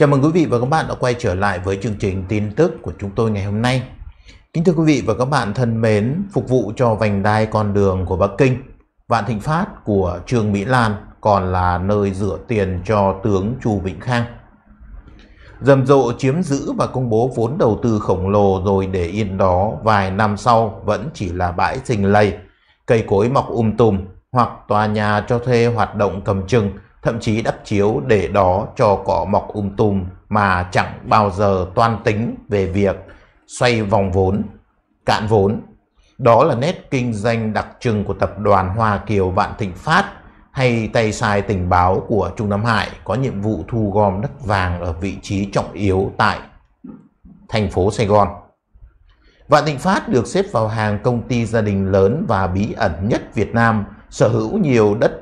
Chào mừng quý vị và các bạn đã quay trở lại với chương trình tin tức của chúng tôi ngày hôm nay. Kính thưa quý vị và các bạn thân mến, phục vụ cho vành đai con đường của Bắc Kinh, Vạn Thịnh Phát của Trương Mỹ Lan còn là nơi rửa tiền cho tướng Chu Vĩnh Khang. Dầm rộ chiếm giữ và công bố vốn đầu tư khổng lồ rồi để yên đó vài năm sau vẫn chỉ là bãi rình lầy, cây cối mọc um tùm hoặc tòa nhà cho thuê hoạt động cầm chừng – thậm chí đắp chiếu để đó cho cỏ mọc um tùm mà chẳng bao giờ toan tính về việc xoay vòng vốn, cạn vốn. Đó là nét kinh doanh đặc trưng của tập đoàn Hoa Kiều Vạn Thịnh Phát hay tay sai tình báo của Trung Nam Hải có nhiệm vụ thu gom đất vàng ở vị trí trọng yếu tại thành phố Sài Gòn. Vạn Thịnh Phát được xếp vào hàng công ty gia đình lớn và bí ẩn nhất Việt Nam, sở hữu nhiều đất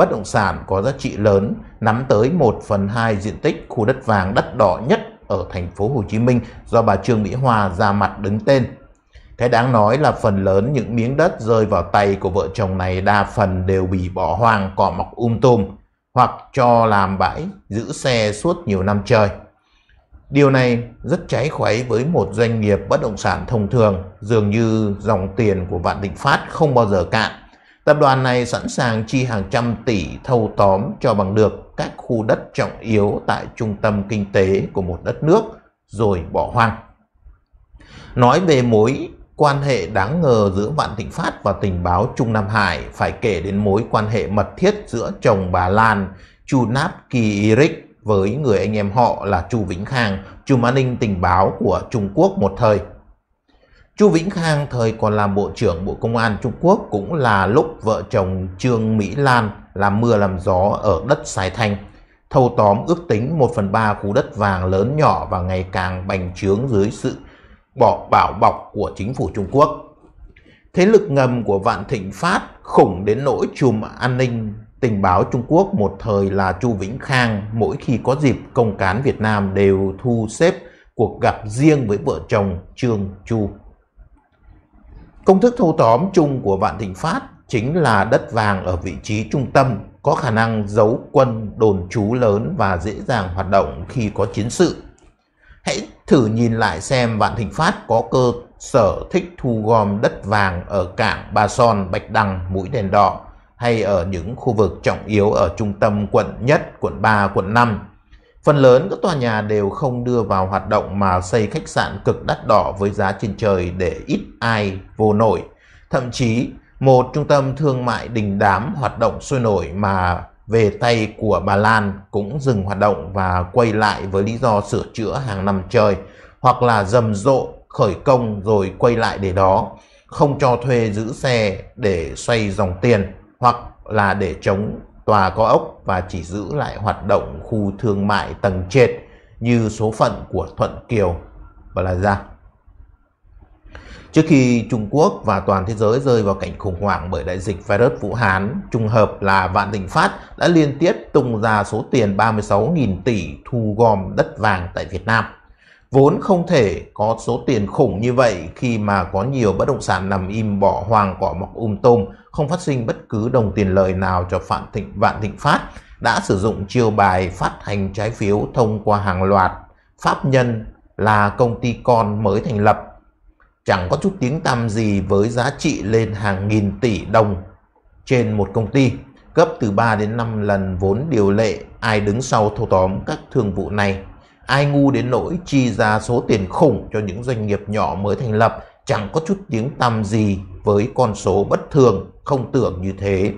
bất động sản có giá trị lớn nắm tới 1 phần 2 diện tích khu đất vàng đất đỏ nhất ở thành phố Hồ Chí Minh do bà Trương Mỹ Hoa ra mặt đứng tên. Cái đáng nói là phần lớn những miếng đất rơi vào tay của vợ chồng này đa phần đều bị bỏ hoang cỏ mọc um tùm hoặc cho làm bãi giữ xe suốt nhiều năm trời. Điều này rất cháy khoáy với một doanh nghiệp bất động sản thông thường, dường như dòng tiền của Vạn Thịnh Phát không bao giờ cạn. Tập đoàn này sẵn sàng chi hàng trăm tỷ thâu tóm cho bằng được các khu đất trọng yếu tại trung tâm kinh tế của một đất nước rồi bỏ hoang. Nói về mối quan hệ đáng ngờ giữa Vạn Thịnh Phát và tình báo Trung Nam Hải phải kể đến mối quan hệ mật thiết giữa chồng bà Lan chu kỳ Kirik với người anh em họ là Chu Vĩnh Khang, Chu Mã Ninh tình báo của Trung Quốc một thời. Chu Vĩnh Khang thời còn là Bộ trưởng Bộ Công an Trung Quốc cũng là lúc vợ chồng Trương Mỹ Lan làm mưa làm gió ở đất Sài Thanh, thâu tóm ước tính 1 phần 3 khu đất vàng lớn nhỏ và ngày càng bành trướng dưới sự bỏ bảo bọc của chính phủ Trung Quốc. Thế lực ngầm của Vạn Thịnh Phát khủng đến nỗi chùm an ninh tình báo Trung Quốc một thời là Chu Vĩnh Khang mỗi khi có dịp công cán Việt Nam đều thu xếp cuộc gặp riêng với vợ chồng Trương Chu. Công thức thâu tóm chung của Vạn Thịnh Phát chính là đất vàng ở vị trí trung tâm có khả năng giấu quân đồn trú lớn và dễ dàng hoạt động khi có chiến sự. Hãy thử nhìn lại xem Vạn Thịnh Phát có cơ sở thích thu gom đất vàng ở cảng Ba Son, Bạch Đằng, Mũi Đèn Đỏ hay ở những khu vực trọng yếu ở trung tâm quận nhất, quận 3, quận 5 Phần lớn các tòa nhà đều không đưa vào hoạt động mà xây khách sạn cực đắt đỏ với giá trên trời để ít ai vô nổi. Thậm chí, một trung tâm thương mại đình đám hoạt động sôi nổi mà về tay của bà Lan cũng dừng hoạt động và quay lại với lý do sửa chữa hàng năm trời hoặc là rầm rộ khởi công rồi quay lại để đó, không cho thuê giữ xe để xoay dòng tiền hoặc là để chống tòa có ốc và chỉ giữ lại hoạt động khu thương mại tầng trệt như số phận của Thuận Kiều, và là ra Trước khi Trung Quốc và toàn thế giới rơi vào cảnh khủng hoảng bởi đại dịch virus Vũ Hán, trùng hợp là Vạn Thịnh Phát đã liên tiếp tung ra số tiền 36.000 tỷ thu gom đất vàng tại Việt Nam – vốn không thể có số tiền khủng như vậy khi mà có nhiều bất động sản nằm im bỏ hoang cỏ mọc um tôm, không phát sinh bất cứ đồng tiền lời nào cho Phạm Thịnh Vạn Thịnh Phát đã sử dụng chiêu bài phát hành trái phiếu thông qua hàng loạt pháp nhân là công ty con mới thành lập. Chẳng có chút tiếng tăm gì với giá trị lên hàng nghìn tỷ đồng trên một công ty, gấp từ 3 đến 5 lần vốn điều lệ ai đứng sau thâu tóm các thương vụ này Ai ngu đến nỗi chi ra số tiền khủng cho những doanh nghiệp nhỏ mới thành lập, chẳng có chút tiếng tăm gì với con số bất thường, không tưởng như thế.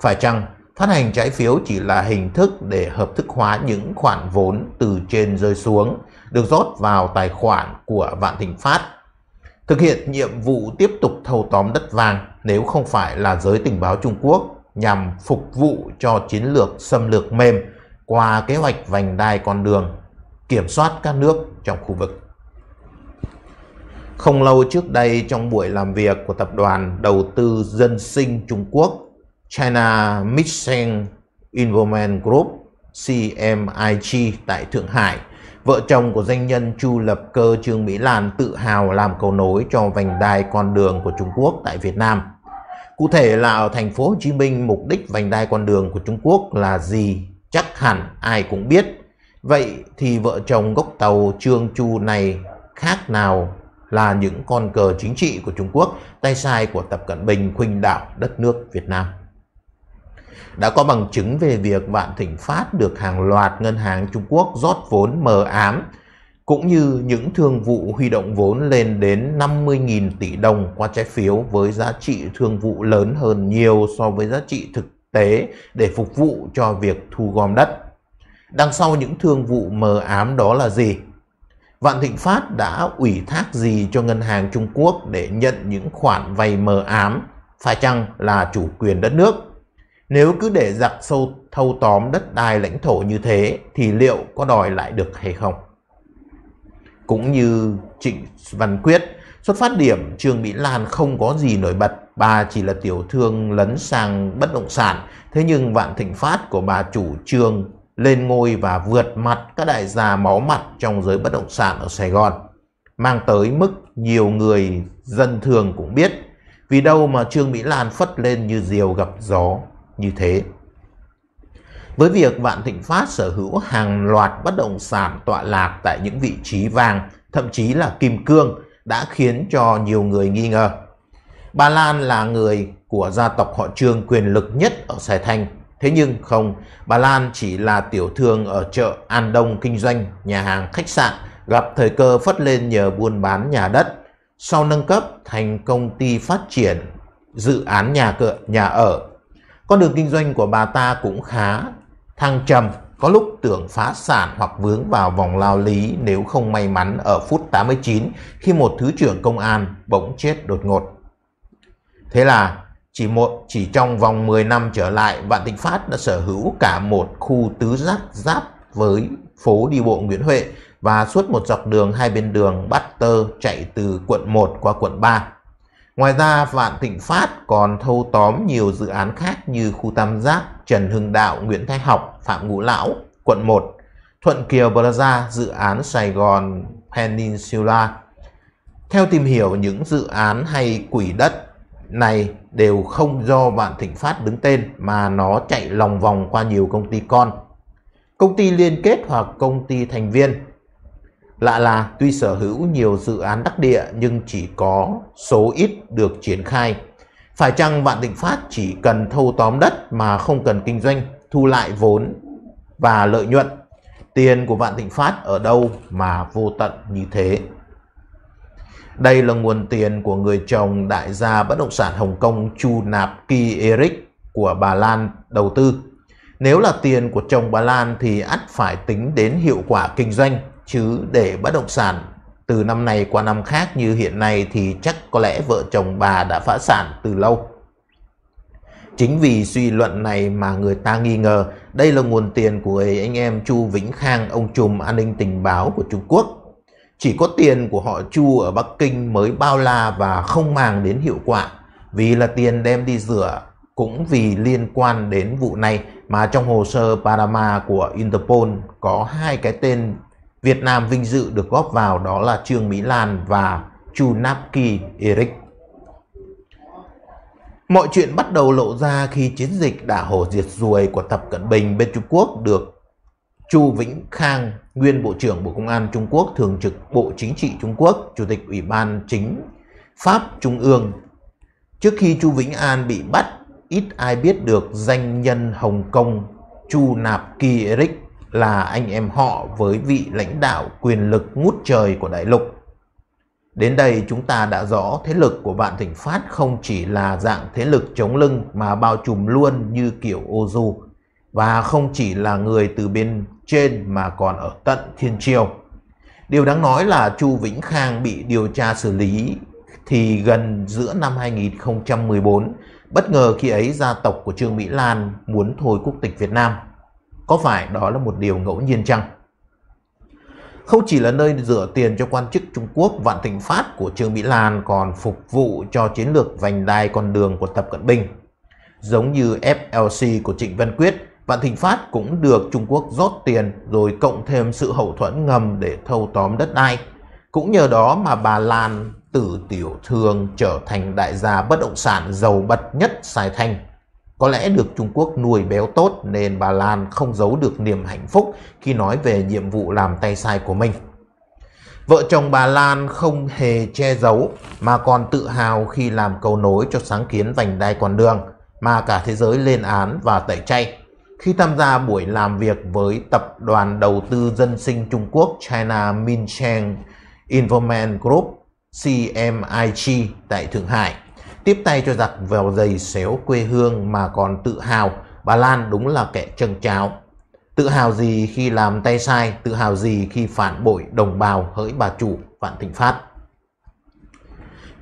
Phải chăng phát hành trái phiếu chỉ là hình thức để hợp thức hóa những khoản vốn từ trên rơi xuống, được rót vào tài khoản của Vạn Thịnh Phát. Thực hiện nhiệm vụ tiếp tục thâu tóm đất vàng nếu không phải là giới tình báo Trung Quốc nhằm phục vụ cho chiến lược xâm lược mềm qua kế hoạch vành đai con đường kiểm soát các nước trong khu vực. Không lâu trước đây trong buổi làm việc của tập đoàn đầu tư dân sinh Trung Quốc China Mixing Involvement Group CMIG tại Thượng Hải, vợ chồng của doanh nhân Chu Lập Cơ Trương Mỹ Lan tự hào làm cầu nối cho vành đai con đường của Trung Quốc tại Việt Nam. Cụ thể là ở thành phố Hồ Chí Minh, mục đích vành đai con đường của Trung Quốc là gì chắc hẳn ai cũng biết Vậy thì vợ chồng gốc tàu Trương Chu này khác nào là những con cờ chính trị của Trung Quốc, tay sai của Tập Cận Bình khuynh đảo đất nước Việt Nam. Đã có bằng chứng về việc Vạn Thịnh Phát được hàng loạt ngân hàng Trung Quốc rót vốn mờ ám, cũng như những thương vụ huy động vốn lên đến 50.000 tỷ đồng qua trái phiếu với giá trị thương vụ lớn hơn nhiều so với giá trị thực tế để phục vụ cho việc thu gom đất. Đằng sau những thương vụ mờ ám đó là gì? Vạn Thịnh Phát đã ủy thác gì cho ngân hàng Trung Quốc để nhận những khoản vay mờ ám, phải chăng là chủ quyền đất nước? Nếu cứ để giặc sâu thâu tóm đất đai lãnh thổ như thế thì liệu có đòi lại được hay không? Cũng như Trịnh Văn Quyết, xuất phát điểm Trương Mỹ Lan không có gì nổi bật, bà chỉ là tiểu thương lấn sang bất động sản, thế nhưng Vạn Thịnh Phát của bà chủ Trương lên ngôi và vượt mặt các đại gia máu mặt trong giới bất động sản ở Sài Gòn, mang tới mức nhiều người dân thường cũng biết vì đâu mà Trương Mỹ Lan phất lên như diều gặp gió như thế. Với việc Vạn Thịnh Phát sở hữu hàng loạt bất động sản tọa lạc tại những vị trí vàng, thậm chí là kim cương, đã khiến cho nhiều người nghi ngờ. Bà Lan là người của gia tộc họ Trương quyền lực nhất ở Sài Thành Thế nhưng không, bà Lan chỉ là tiểu thương ở chợ An Đông kinh doanh, nhà hàng, khách sạn, gặp thời cơ phất lên nhờ buôn bán nhà đất. Sau nâng cấp thành công ty phát triển dự án nhà cửa, nhà ở. Con đường kinh doanh của bà ta cũng khá thăng trầm, có lúc tưởng phá sản hoặc vướng vào vòng lao lý nếu không may mắn ở phút 89 khi một thứ trưởng công an bỗng chết đột ngột. Thế là chỉ, một, chỉ trong vòng 10 năm trở lại, Vạn Thịnh Phát đã sở hữu cả một khu tứ giác giáp với phố đi bộ Nguyễn Huệ và suốt một dọc đường hai bên đường bắt tơ chạy từ quận 1 qua quận 3. Ngoài ra, Vạn Thịnh Phát còn thâu tóm nhiều dự án khác như khu Tam Giác, Trần Hưng Đạo, Nguyễn Thái Học, Phạm Ngũ Lão, quận 1, Thuận Kiều Plaza, dự án Sài Gòn Peninsula. Theo tìm hiểu những dự án hay quỷ đất này đều không do Vạn Thịnh Phát đứng tên mà nó chạy lòng vòng qua nhiều công ty con, công ty liên kết hoặc công ty thành viên. Lạ là tuy sở hữu nhiều dự án đắc địa nhưng chỉ có số ít được triển khai. Phải chăng Vạn Thịnh Phát chỉ cần thâu tóm đất mà không cần kinh doanh, thu lại vốn và lợi nhuận? Tiền của Vạn Thịnh Phát ở đâu mà vô tận như thế? Đây là nguồn tiền của người chồng đại gia bất động sản Hồng Kông Chu Nạp Ki Eric của bà Lan đầu tư. Nếu là tiền của chồng bà Lan thì ắt phải tính đến hiệu quả kinh doanh, chứ để bất động sản từ năm này qua năm khác như hiện nay thì chắc có lẽ vợ chồng bà đã phá sản từ lâu. Chính vì suy luận này mà người ta nghi ngờ đây là nguồn tiền của anh em Chu Vĩnh Khang, ông trùm an ninh tình báo của Trung Quốc chỉ có tiền của họ Chu ở Bắc Kinh mới bao la và không màng đến hiệu quả, vì là tiền đem đi rửa cũng vì liên quan đến vụ này mà trong hồ sơ Panama của Interpol có hai cái tên Việt Nam vinh dự được góp vào đó là Trương Mỹ Lan và Chu Napki Eric. Mọi chuyện bắt đầu lộ ra khi chiến dịch đả hồ diệt ruồi của Tập Cận Bình bên Trung Quốc được Chu Vĩnh Khang nguyên Bộ trưởng Bộ Công an Trung Quốc, Thường trực Bộ Chính trị Trung Quốc, Chủ tịch Ủy ban Chính Pháp Trung ương. Trước khi Chu Vĩnh An bị bắt, ít ai biết được danh nhân Hồng Kông Chu Nạp Kỳ Eric là anh em họ với vị lãnh đạo quyền lực ngút trời của đại lục. Đến đây chúng ta đã rõ thế lực của Vạn Thịnh Phát không chỉ là dạng thế lực chống lưng mà bao trùm luôn như kiểu Ozu. du và không chỉ là người từ bên trên mà còn ở tận thiên triều. Điều đáng nói là Chu Vĩnh Khang bị điều tra xử lý thì gần giữa năm 2014, bất ngờ khi ấy gia tộc của Trương Mỹ Lan muốn thôi quốc tịch Việt Nam. Có phải đó là một điều ngẫu nhiên chăng? Không chỉ là nơi rửa tiền cho quan chức Trung Quốc, Vạn Thịnh Phát của Trương Mỹ Lan còn phục vụ cho chiến lược vành đai con đường của Tập Cận Bình. Giống như FLC của Trịnh Văn Quyết, Vạn Thịnh Phát cũng được Trung Quốc rót tiền rồi cộng thêm sự hậu thuẫn ngầm để thâu tóm đất đai. Cũng nhờ đó mà bà Lan từ tiểu thương trở thành đại gia bất động sản giàu bật nhất Sài Thành. Có lẽ được Trung Quốc nuôi béo tốt nên bà Lan không giấu được niềm hạnh phúc khi nói về nhiệm vụ làm tay sai của mình. Vợ chồng bà Lan không hề che giấu mà còn tự hào khi làm cầu nối cho sáng kiến vành đai con đường mà cả thế giới lên án và tẩy chay khi tham gia buổi làm việc với Tập đoàn Đầu tư Dân sinh Trung Quốc China Minsheng Investment Group CMIG tại Thượng Hải. Tiếp tay cho giặc vào giày xéo quê hương mà còn tự hào, bà Lan đúng là kẻ chân cháo. Tự hào gì khi làm tay sai, tự hào gì khi phản bội đồng bào hỡi bà chủ Phạm Thịnh Phát.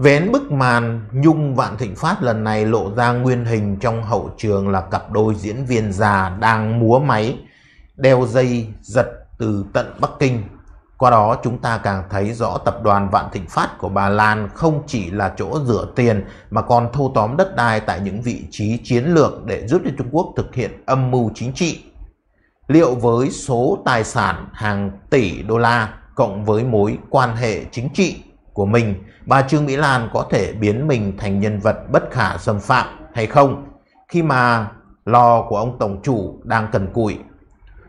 Vén bức màn, Nhung Vạn Thịnh Phát lần này lộ ra nguyên hình trong hậu trường là cặp đôi diễn viên già đang múa máy, đeo dây giật từ tận Bắc Kinh. Qua đó chúng ta càng thấy rõ tập đoàn Vạn Thịnh Phát của bà Lan không chỉ là chỗ rửa tiền mà còn thâu tóm đất đai tại những vị trí chiến lược để giúp cho Trung Quốc thực hiện âm mưu chính trị. Liệu với số tài sản hàng tỷ đô la cộng với mối quan hệ chính trị của mình bà Trương Mỹ Lan có thể biến mình thành nhân vật bất khả xâm phạm hay không khi mà lo của ông Tổng chủ đang cần củi.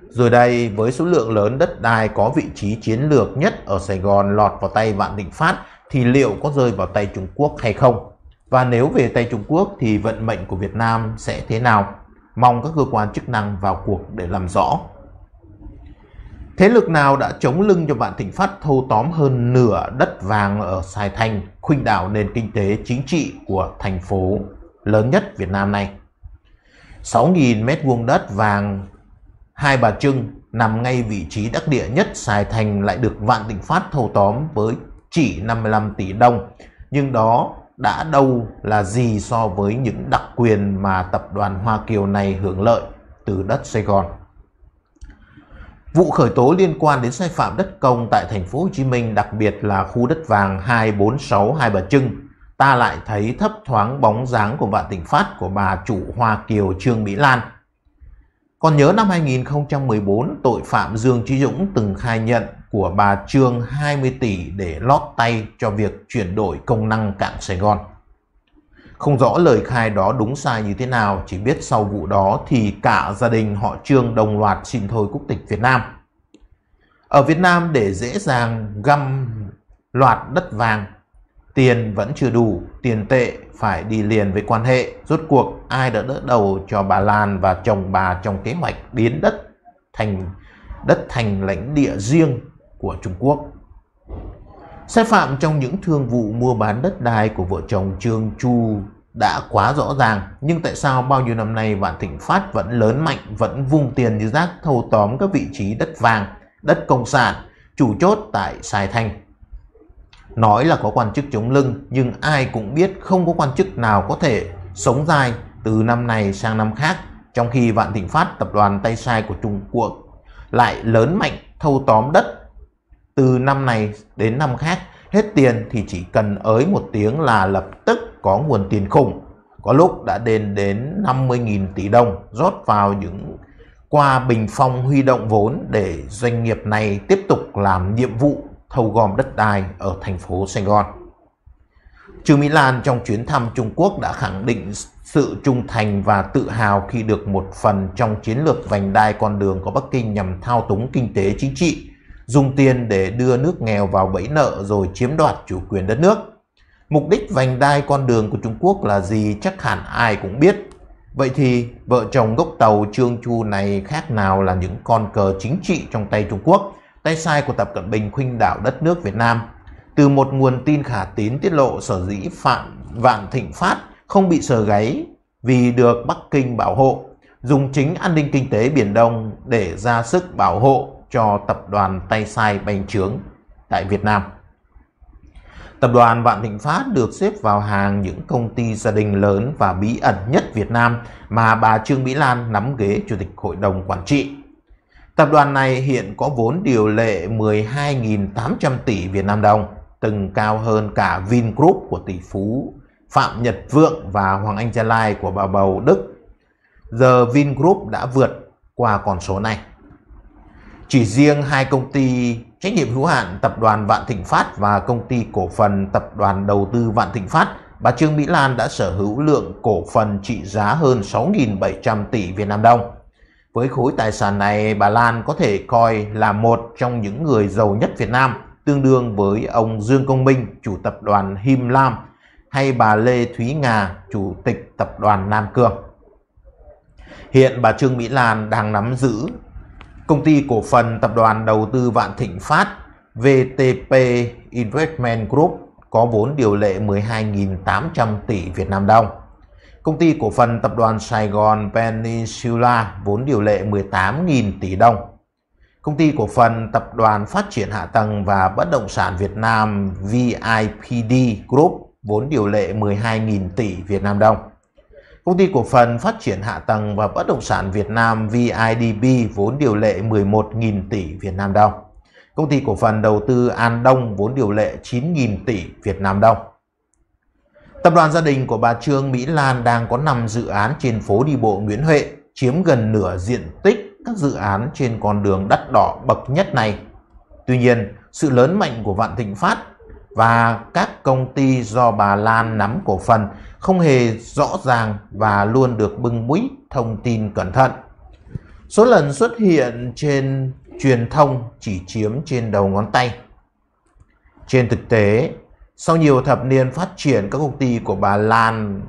Rồi đây, với số lượng lớn đất đai có vị trí chiến lược nhất ở Sài Gòn lọt vào tay Vạn Định Phát thì liệu có rơi vào tay Trung Quốc hay không? Và nếu về tay Trung Quốc thì vận mệnh của Việt Nam sẽ thế nào? Mong các cơ quan chức năng vào cuộc để làm rõ. Thế lực nào đã chống lưng cho Vạn Thịnh Phát thâu tóm hơn nửa đất vàng ở Sài Thành, khuynh đảo nền kinh tế chính trị của thành phố lớn nhất Việt Nam này? 6.000 mét vuông đất vàng Hai Bà Trưng nằm ngay vị trí đắc địa nhất Sài Thành lại được Vạn Thịnh Phát thâu tóm với chỉ 55 tỷ đồng. Nhưng đó đã đâu là gì so với những đặc quyền mà tập đoàn Hoa Kiều này hưởng lợi từ đất Sài Gòn. Vụ khởi tố liên quan đến sai phạm đất công tại thành phố Hồ Chí Minh, đặc biệt là khu đất vàng 246 Hai Bà Trưng, ta lại thấy thấp thoáng bóng dáng của vạn tỉnh phát của bà chủ Hoa Kiều Trương Mỹ Lan. Còn nhớ năm 2014, tội phạm Dương Trí Dũng từng khai nhận của bà Trương 20 tỷ để lót tay cho việc chuyển đổi công năng cảng Sài Gòn. Không rõ lời khai đó đúng sai như thế nào, chỉ biết sau vụ đó thì cả gia đình họ Trương đồng loạt xin thôi quốc tịch Việt Nam. Ở Việt Nam để dễ dàng găm loạt đất vàng, tiền vẫn chưa đủ, tiền tệ phải đi liền với quan hệ. Rốt cuộc ai đã đỡ đầu cho bà Lan và chồng bà trong kế hoạch biến đất thành đất thành lãnh địa riêng của Trung Quốc. Sai phạm trong những thương vụ mua bán đất đai của vợ chồng Trương Chu đã quá rõ ràng, nhưng tại sao bao nhiêu năm nay Vạn Thịnh Phát vẫn lớn mạnh, vẫn vung tiền như rác thâu tóm các vị trí đất vàng, đất công sản, chủ chốt tại Sài Thành. Nói là có quan chức chống lưng, nhưng ai cũng biết không có quan chức nào có thể sống dài từ năm này sang năm khác, trong khi Vạn Thịnh Phát tập đoàn tay sai của Trung Quốc lại lớn mạnh thâu tóm đất từ năm này đến năm khác hết tiền thì chỉ cần ới một tiếng là lập tức có nguồn tiền khủng. Có lúc đã đến đến 50.000 tỷ đồng rót vào những qua bình phong huy động vốn để doanh nghiệp này tiếp tục làm nhiệm vụ thâu gom đất đai ở thành phố Sài Gòn. Trương Mỹ Lan trong chuyến thăm Trung Quốc đã khẳng định sự trung thành và tự hào khi được một phần trong chiến lược vành đai con đường của Bắc Kinh nhằm thao túng kinh tế chính trị dùng tiền để đưa nước nghèo vào bẫy nợ rồi chiếm đoạt chủ quyền đất nước. Mục đích vành đai con đường của Trung Quốc là gì chắc hẳn ai cũng biết. Vậy thì vợ chồng gốc tàu Trương Chu này khác nào là những con cờ chính trị trong tay Trung Quốc, tay sai của Tập Cận Bình khuynh đảo đất nước Việt Nam. Từ một nguồn tin khả tín tiết lộ sở dĩ Phạm Vạn Thịnh Phát không bị sờ gáy vì được Bắc Kinh bảo hộ, dùng chính an ninh kinh tế Biển Đông để ra sức bảo hộ cho tập đoàn tay sai bành trướng tại Việt Nam. Tập đoàn Vạn Thịnh Phát được xếp vào hàng những công ty gia đình lớn và bí ẩn nhất Việt Nam mà bà Trương Mỹ Lan nắm ghế Chủ tịch Hội đồng Quản trị. Tập đoàn này hiện có vốn điều lệ 12.800 tỷ Việt Nam đồng, từng cao hơn cả Vingroup của tỷ phú Phạm Nhật Vượng và Hoàng Anh Gia Lai của bà Bầu Đức. Giờ Vingroup đã vượt qua con số này. Chỉ riêng hai công ty trách nhiệm hữu hạn Tập đoàn Vạn Thịnh Phát và Công ty Cổ phần Tập đoàn Đầu tư Vạn Thịnh Phát, bà Trương Mỹ Lan đã sở hữu lượng cổ phần trị giá hơn 6.700 tỷ Việt Nam đồng. Với khối tài sản này, bà Lan có thể coi là một trong những người giàu nhất Việt Nam, tương đương với ông Dương Công Minh, chủ tập đoàn Him Lam, hay bà Lê Thúy Ngà, chủ tịch tập đoàn Nam Cường. Hiện bà Trương Mỹ Lan đang nắm giữ công ty cổ phần tập đoàn đầu tư Vạn Thịnh Phát VTP Investment Group có vốn điều lệ 12.800 tỷ Việt Nam đồng. Công ty cổ phần tập đoàn Sài Gòn Peninsula vốn điều lệ 18.000 tỷ đồng. Công ty cổ phần tập đoàn phát triển hạ tầng và bất động sản Việt Nam VIPD Group vốn điều lệ 12.000 tỷ Việt Nam đồng. Công ty cổ phần phát triển hạ tầng và bất động sản Việt Nam VIDB vốn điều lệ 11.000 tỷ Việt Nam đồng. Công ty cổ phần đầu tư An Đông vốn điều lệ 9.000 tỷ Việt Nam đồng. Tập đoàn gia đình của bà Trương Mỹ Lan đang có 5 dự án trên phố đi bộ Nguyễn Huệ, chiếm gần nửa diện tích các dự án trên con đường đắt đỏ bậc nhất này. Tuy nhiên, sự lớn mạnh của Vạn Thịnh Phát và các công ty do bà Lan nắm cổ phần không hề rõ ràng và luôn được bưng mũi thông tin cẩn thận. Số lần xuất hiện trên truyền thông chỉ chiếm trên đầu ngón tay. Trên thực tế, sau nhiều thập niên phát triển các công ty của bà Lan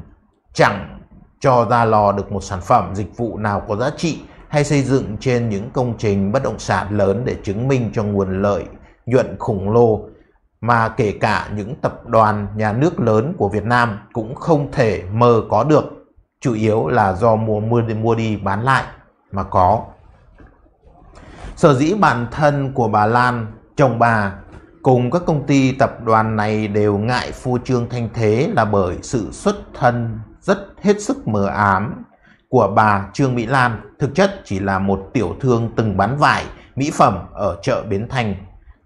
chẳng cho ra lò được một sản phẩm dịch vụ nào có giá trị hay xây dựng trên những công trình bất động sản lớn để chứng minh cho nguồn lợi nhuận khủng lồ mà kể cả những tập đoàn nhà nước lớn của Việt Nam cũng không thể mơ có được, chủ yếu là do mua mua đi, mua đi bán lại mà có. Sở dĩ bản thân của bà Lan, chồng bà cùng các công ty tập đoàn này đều ngại phô trương thanh thế là bởi sự xuất thân rất hết sức mờ ám của bà Trương Mỹ Lan thực chất chỉ là một tiểu thương từng bán vải mỹ phẩm ở chợ Bến Thành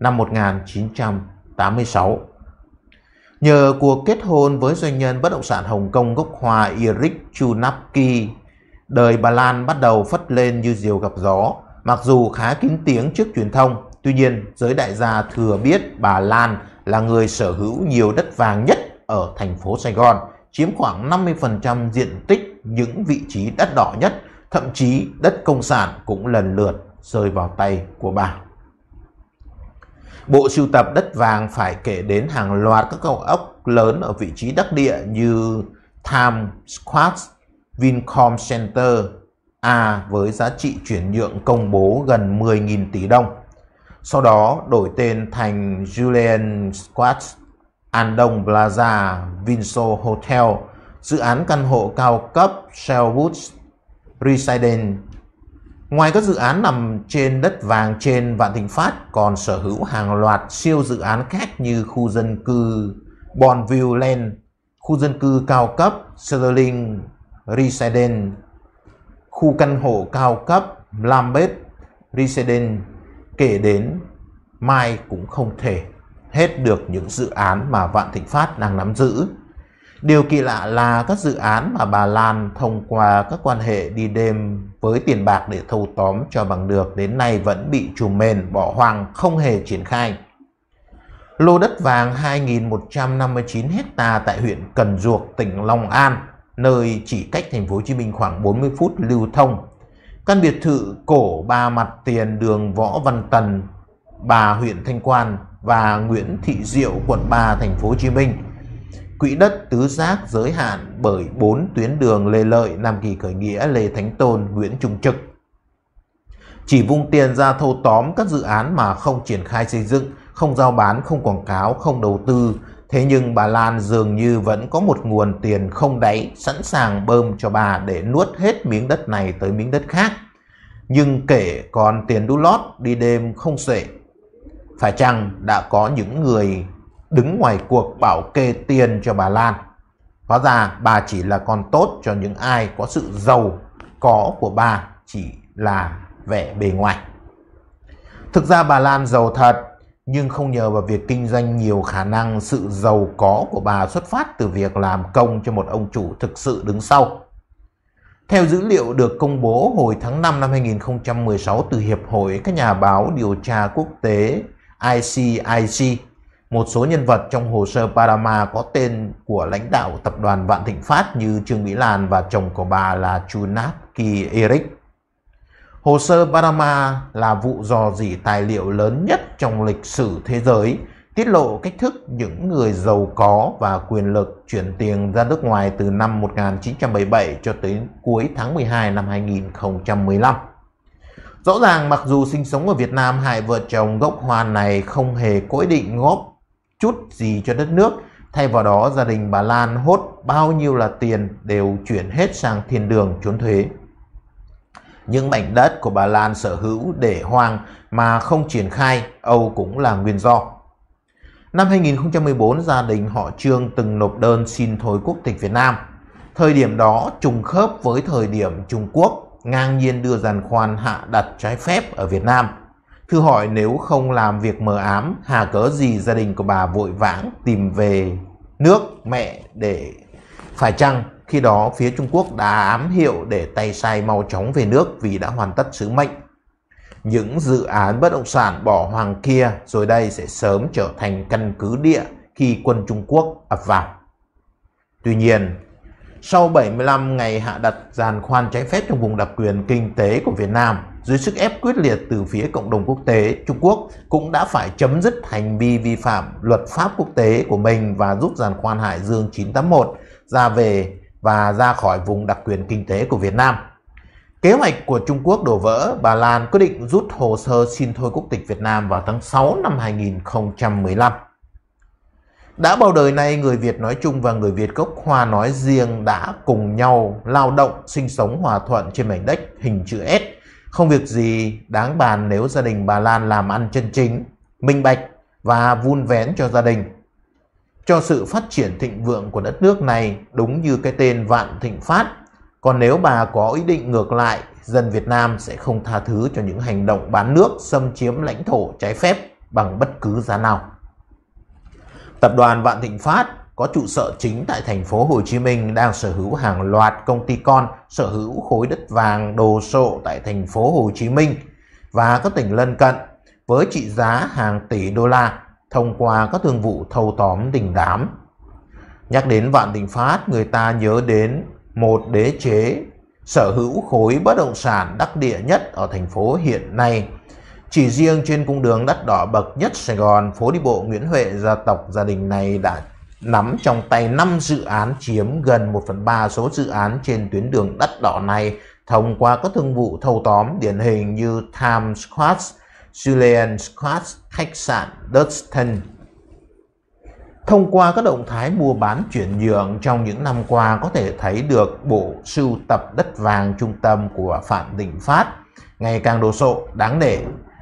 năm 1900 86. Nhờ cuộc kết hôn với doanh nhân bất động sản Hồng Kông gốc Hoa Eric Chunapki, đời Bà Lan bắt đầu phất lên như diều gặp gió. Mặc dù khá kín tiếng trước truyền thông, tuy nhiên giới đại gia thừa biết bà Lan là người sở hữu nhiều đất vàng nhất ở thành phố Sài Gòn, chiếm khoảng 50% diện tích những vị trí đất đỏ nhất, thậm chí đất công sản cũng lần lượt rơi vào tay của bà. Bộ sưu tập đất vàng phải kể đến hàng loạt các cao ốc lớn ở vị trí đắc địa như Times Square, Vincom Center A với giá trị chuyển nhượng công bố gần 10.000 tỷ đồng. Sau đó đổi tên thành Julian Square, Andong Plaza, Vinso Hotel, dự án căn hộ cao cấp Sherwood Residence Ngoài các dự án nằm trên đất vàng trên Vạn Thịnh Phát còn sở hữu hàng loạt siêu dự án khác như khu dân cư Bonview Land, khu dân cư cao cấp Sterling Residence, khu căn hộ cao cấp Lambeth Residence kể đến mai cũng không thể hết được những dự án mà Vạn Thịnh Phát đang nắm giữ. Điều kỳ lạ là các dự án mà bà Lan thông qua các quan hệ đi đêm với tiền bạc để thâu tóm cho bằng được đến nay vẫn bị trùm mền bỏ hoang không hề triển khai. Lô đất vàng 2.159 hecta tại huyện Cần Duộc, tỉnh Long An, nơi chỉ cách thành phố Hồ Chí Minh khoảng 40 phút lưu thông. Căn biệt thự cổ ba mặt tiền đường Võ Văn Tần, bà huyện Thanh Quan và Nguyễn Thị Diệu, quận 3, thành phố Hồ Chí Minh quỹ đất tứ giác giới hạn bởi bốn tuyến đường Lê Lợi, Nam Kỳ Khởi Nghĩa, Lê Thánh Tôn, Nguyễn Trung Trực. Chỉ vung tiền ra thâu tóm các dự án mà không triển khai xây dựng, không giao bán, không quảng cáo, không đầu tư. Thế nhưng bà Lan dường như vẫn có một nguồn tiền không đáy sẵn sàng bơm cho bà để nuốt hết miếng đất này tới miếng đất khác. Nhưng kể còn tiền đu lót đi đêm không sể. Phải chăng đã có những người đứng ngoài cuộc bảo kê tiền cho bà Lan. Hóa ra bà chỉ là con tốt cho những ai có sự giàu có của bà chỉ là vẻ bề ngoài. Thực ra bà Lan giàu thật, nhưng không nhờ vào việc kinh doanh nhiều khả năng sự giàu có của bà xuất phát từ việc làm công cho một ông chủ thực sự đứng sau. Theo dữ liệu được công bố hồi tháng 5 năm 2016 từ Hiệp hội các nhà báo điều tra quốc tế ICIC, một số nhân vật trong hồ sơ Panama có tên của lãnh đạo tập đoàn Vạn Thịnh Phát như Trương Mỹ Lan và chồng của bà là Chunaki Eric. Hồ sơ Panama là vụ dò dỉ tài liệu lớn nhất trong lịch sử thế giới, tiết lộ cách thức những người giàu có và quyền lực chuyển tiền ra nước ngoài từ năm 1977 cho tới cuối tháng 12 năm 2015. Rõ ràng mặc dù sinh sống ở Việt Nam, hai vợ chồng gốc Hoa này không hề có ý định góp chút gì cho đất nước. Thay vào đó, gia đình bà Lan hốt bao nhiêu là tiền đều chuyển hết sang thiên đường trốn thuế. Những mảnh đất của bà Lan sở hữu để hoang mà không triển khai, Âu cũng là nguyên do. Năm 2014, gia đình họ Trương từng nộp đơn xin thối quốc tịch Việt Nam. Thời điểm đó trùng khớp với thời điểm Trung Quốc ngang nhiên đưa giàn khoan hạ đặt trái phép ở Việt Nam. Thư hỏi nếu không làm việc mờ ám, hà cớ gì gia đình của bà vội vãng tìm về nước mẹ để phải chăng khi đó phía Trung Quốc đã ám hiệu để tay sai mau chóng về nước vì đã hoàn tất sứ mệnh. Những dự án bất động sản bỏ hoàng kia rồi đây sẽ sớm trở thành căn cứ địa khi quân Trung Quốc ập vào. Tuy nhiên, sau 75 ngày hạ đặt giàn khoan trái phép trong vùng đặc quyền kinh tế của Việt Nam, dưới sức ép quyết liệt từ phía cộng đồng quốc tế, Trung Quốc cũng đã phải chấm dứt hành vi vi phạm luật pháp quốc tế của mình và rút giàn khoan Hải Dương 981 ra về và ra khỏi vùng đặc quyền kinh tế của Việt Nam. Kế hoạch của Trung Quốc đổ vỡ, Bà Lan quyết định rút hồ sơ xin thôi quốc tịch Việt Nam vào tháng 6 năm 2015. Đã bao đời nay, người Việt nói chung và người Việt gốc Hoa nói riêng đã cùng nhau lao động, sinh sống hòa thuận trên mảnh đất hình chữ S không việc gì đáng bàn nếu gia đình bà Lan làm ăn chân chính, minh bạch và vun vén cho gia đình. Cho sự phát triển thịnh vượng của đất nước này đúng như cái tên Vạn Thịnh Phát. Còn nếu bà có ý định ngược lại, dân Việt Nam sẽ không tha thứ cho những hành động bán nước xâm chiếm lãnh thổ trái phép bằng bất cứ giá nào. Tập đoàn Vạn Thịnh Phát có trụ sở chính tại thành phố Hồ Chí Minh đang sở hữu hàng loạt công ty con sở hữu khối đất vàng đồ sộ tại thành phố Hồ Chí Minh và các tỉnh lân cận với trị giá hàng tỷ đô la thông qua các thương vụ thâu tóm đình đám. Nhắc đến Vạn Đình Phát, người ta nhớ đến một đế chế sở hữu khối bất động sản đắc địa nhất ở thành phố hiện nay. Chỉ riêng trên cung đường đắt đỏ bậc nhất Sài Gòn, phố đi bộ Nguyễn Huệ gia tộc gia đình này đã nắm trong tay 5 dự án chiếm gần 1 phần 3 số dự án trên tuyến đường đất đỏ này thông qua các thương vụ thâu tóm điển hình như Times Square, Julian Square, khách sạn Durston. Thông qua các động thái mua bán chuyển nhượng trong những năm qua có thể thấy được bộ sưu tập đất vàng trung tâm của Phạm Đình Phát ngày càng đồ sộ, đáng nể.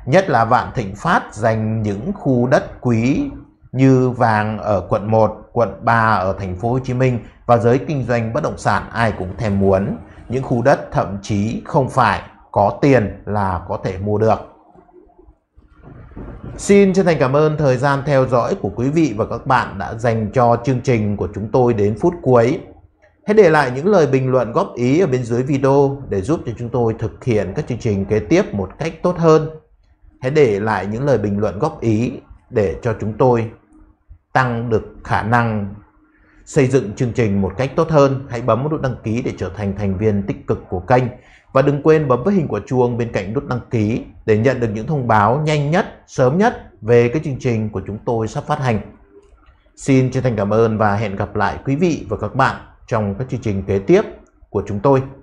Nhất là Vạn Thịnh Phát dành những khu đất quý như vàng ở quận 1, quận 3 ở thành phố Hồ Chí Minh và giới kinh doanh bất động sản ai cũng thèm muốn. Những khu đất thậm chí không phải có tiền là có thể mua được. Xin chân thành cảm ơn thời gian theo dõi của quý vị và các bạn đã dành cho chương trình của chúng tôi đến phút cuối. Hãy để lại những lời bình luận góp ý ở bên dưới video để giúp cho chúng tôi thực hiện các chương trình kế tiếp một cách tốt hơn. Hãy để lại những lời bình luận góp ý để cho chúng tôi tăng được khả năng xây dựng chương trình một cách tốt hơn, hãy bấm nút đăng ký để trở thành thành viên tích cực của kênh. Và đừng quên bấm với hình quả chuông bên cạnh nút đăng ký để nhận được những thông báo nhanh nhất, sớm nhất về cái chương trình của chúng tôi sắp phát hành. Xin chân thành cảm ơn và hẹn gặp lại quý vị và các bạn trong các chương trình kế tiếp của chúng tôi.